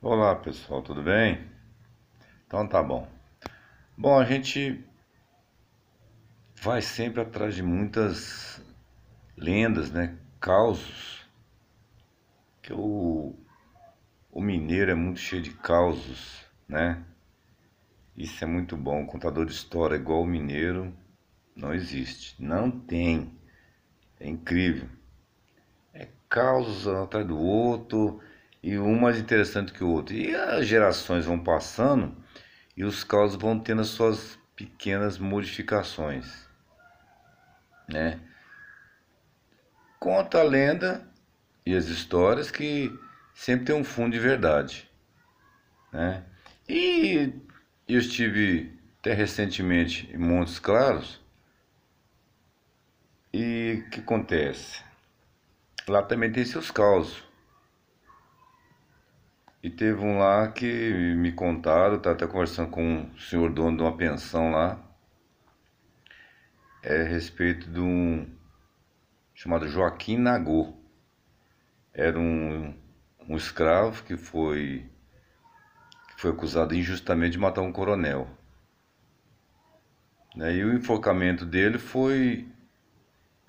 Olá pessoal, tudo bem? Então tá bom. Bom, a gente vai sempre atrás de muitas lendas, né? Causos. Que o, o mineiro é muito cheio de causos, né? Isso é muito bom. contador de história igual o mineiro não existe. Não tem. É incrível. É causos atrás do outro e um mais interessante que o outro. E as gerações vão passando e os carros vão tendo as suas pequenas modificações, né? Conta a lenda e as histórias que sempre tem um fundo de verdade, né? E eu estive até recentemente em Montes Claros e o que acontece? Lá também tem seus causos e teve um lá que me contaram, tá até conversando com o um senhor dono de uma pensão lá, é a respeito de um chamado Joaquim Nagô. Era um, um escravo que foi, que foi acusado injustamente de matar um coronel. Né, e o enforcamento dele foi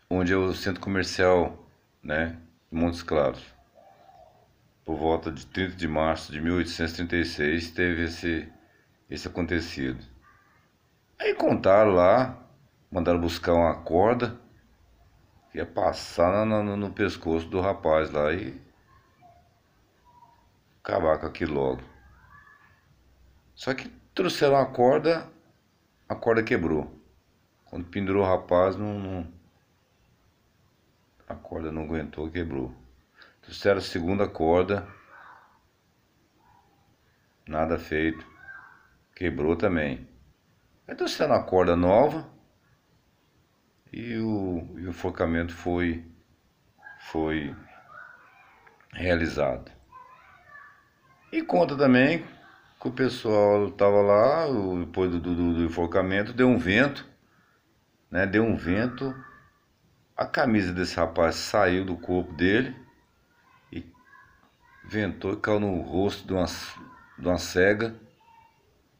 onde é o centro comercial, né, Montes Claros por volta de 30 de março de 1836, teve esse, esse acontecido. Aí contaram lá, mandaram buscar uma corda ia passar no, no, no pescoço do rapaz lá e acabar com aquilo logo. Só que trouxeram a corda, a corda quebrou. Quando pendurou o rapaz, não, não a corda não aguentou, quebrou. Trouxeram a segunda corda, nada feito, quebrou também. Aí trouxeram a corda nova e o, e o forcamento foi, foi realizado. E conta também que o pessoal estava lá, depois do, do, do enforcamento, deu um vento, né? Deu um vento, a camisa desse rapaz saiu do corpo dele ventou e caiu no rosto de uma, de uma cega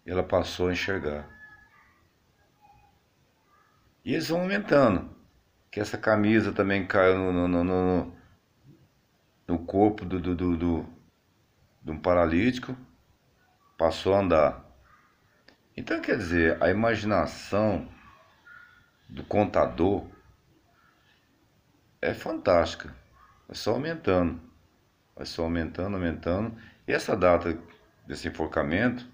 e ela passou a enxergar. E eles vão aumentando. Que essa camisa também caiu no, no, no, no corpo do, do, do, do, de um paralítico, passou a andar. Então, quer dizer, a imaginação do contador é fantástica, é só aumentando. Vai só aumentando, aumentando. E essa data desse enforcamento,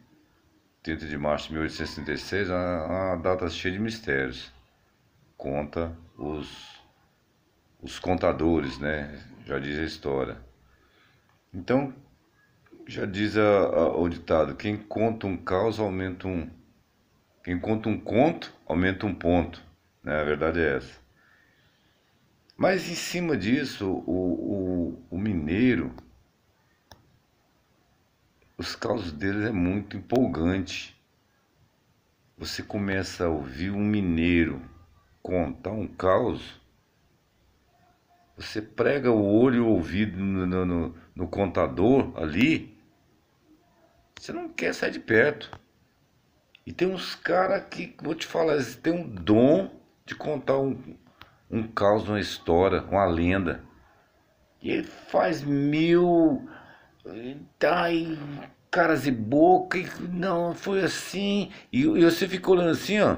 30 de março de 1866, é uma data cheia de mistérios. Conta os, os contadores, né? Já diz a história. Então, já diz a, a, o ditado: quem conta um caos aumenta um. Quem conta um conto aumenta um ponto. Né? A verdade é essa. Mas em cima disso, o, o, o mineiro, os causos deles é muito empolgante. Você começa a ouvir um mineiro contar um caos, você prega o olho e o ouvido no, no, no contador ali, você não quer sair de perto. E tem uns caras que, vou te falar, eles têm um dom de contar um, um caos, uma história, uma lenda. E ele faz mil. Tá aí, caras e boca, e não, foi assim. E, e você ficou olhando assim, ó,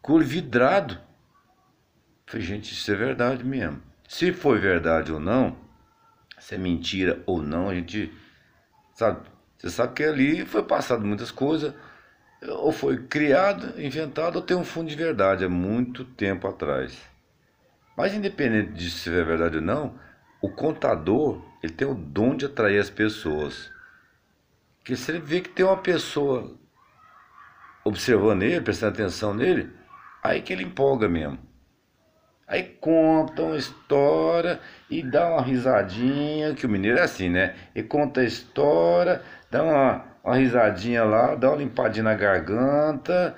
com o vidrado. Falei, gente, isso é verdade mesmo. Se foi verdade ou não, se é mentira ou não, a gente sabe. Você sabe que ali foi passado muitas coisas, ou foi criado, inventado, ou tem um fundo de verdade. É muito tempo atrás. Mas independente de se é verdade ou não, o contador ele tem o dom de atrair as pessoas. Porque se ele vê que tem uma pessoa observando ele, prestando atenção nele, aí que ele empolga mesmo. Aí conta uma história e dá uma risadinha, que o mineiro é assim, né? E conta a história, dá uma, uma risadinha lá, dá uma limpadinha na garganta,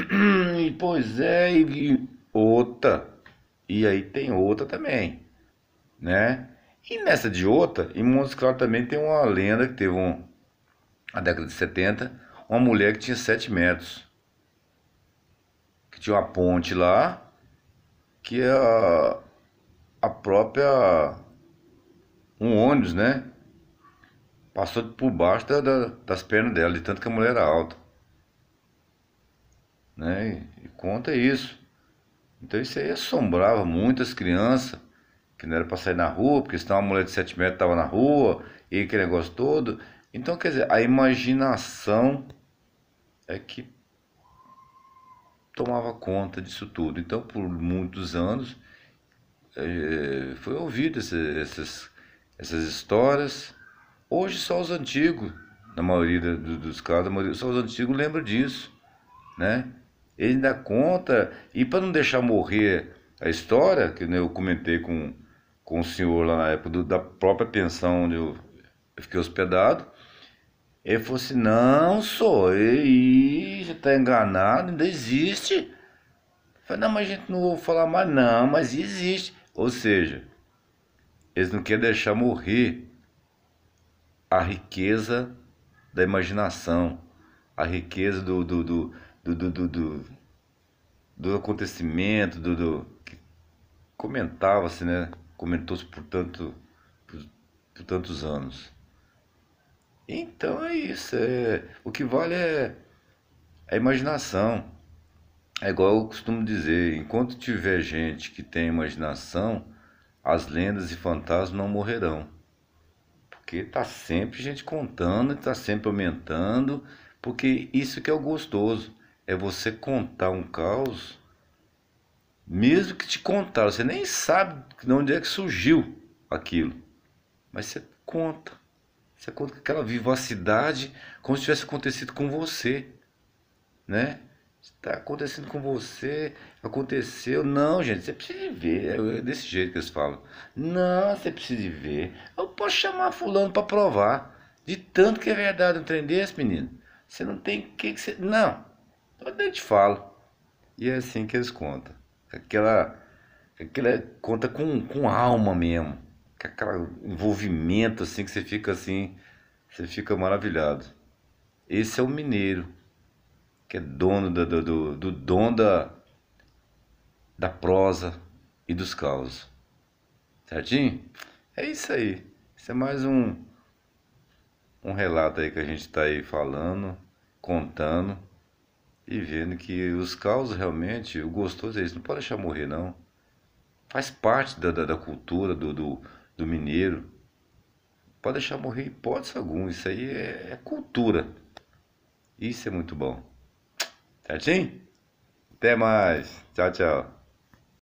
e pois é, e, e outra. E aí tem outra também, né? E nessa de outra, em Montes Claros também tem uma lenda que teve um, na década de 70, uma mulher que tinha 7 metros. Que tinha uma ponte lá, que é a, a própria. um ônibus, né? Passou por baixo da, da, das pernas dela, de tanto que a mulher era alta. Né? E, e conta isso. Então isso aí assombrava muitas crianças que não era para sair na rua, porque senão uma mulher de 7 metros estava na rua, e aquele negócio todo. Então, quer dizer, a imaginação é que tomava conta disso tudo. Então, por muitos anos, é, foi ouvido esse, essas, essas histórias. Hoje, só os antigos, na maioria dos casos, só os antigos lembram disso, né? ele ainda conta, e para não deixar morrer a história, que eu comentei com, com o senhor lá na época do, da própria pensão onde eu fiquei hospedado, ele falou assim, não, sou e você está enganado, ainda existe. Eu falei, não, mas a gente não vou falar mais, não, mas existe. Ou seja, eles não querem deixar morrer a riqueza da imaginação, a riqueza do, do, do do, do, do, do, acontecimento, do, do comentava-se, né? Comentou-se por, tanto, por, por, tantos anos. Então é isso. É, o que vale é, é a imaginação. É igual eu costumo dizer: enquanto tiver gente que tem imaginação, as lendas e fantasmas não morrerão. Porque tá sempre gente contando, tá sempre aumentando, porque isso que é o gostoso é você contar um caos, mesmo que te contaram, você nem sabe de onde é que surgiu aquilo, mas você conta. Você conta com aquela vivacidade, como se tivesse acontecido com você, né? Está acontecendo com você, aconteceu. Não, gente, você precisa ver. É, é desse jeito que eles falam. Não, você precisa ver. Eu posso chamar fulano para provar. De tanto que é verdade entender esse menino. Você não tem que. que você... Não, mas eu te falo. E é assim que eles contam. Aquela. Aquela conta com, com alma mesmo. Com é aquele envolvimento assim que você fica assim. Você fica maravilhado. Esse é o mineiro. Que é dono do, do, do, do dom da, da prosa e dos causos. Certinho? É isso aí. Isso é mais um, um relato aí que a gente está aí falando, contando e vendo que os causos realmente, o gostoso é isso, não pode deixar morrer não. Faz parte da, da, da cultura do, do, do, mineiro. Pode deixar morrer em hipótese alguma, isso aí é, é cultura. Isso é muito bom. Certinho? Até mais. Tchau, tchau.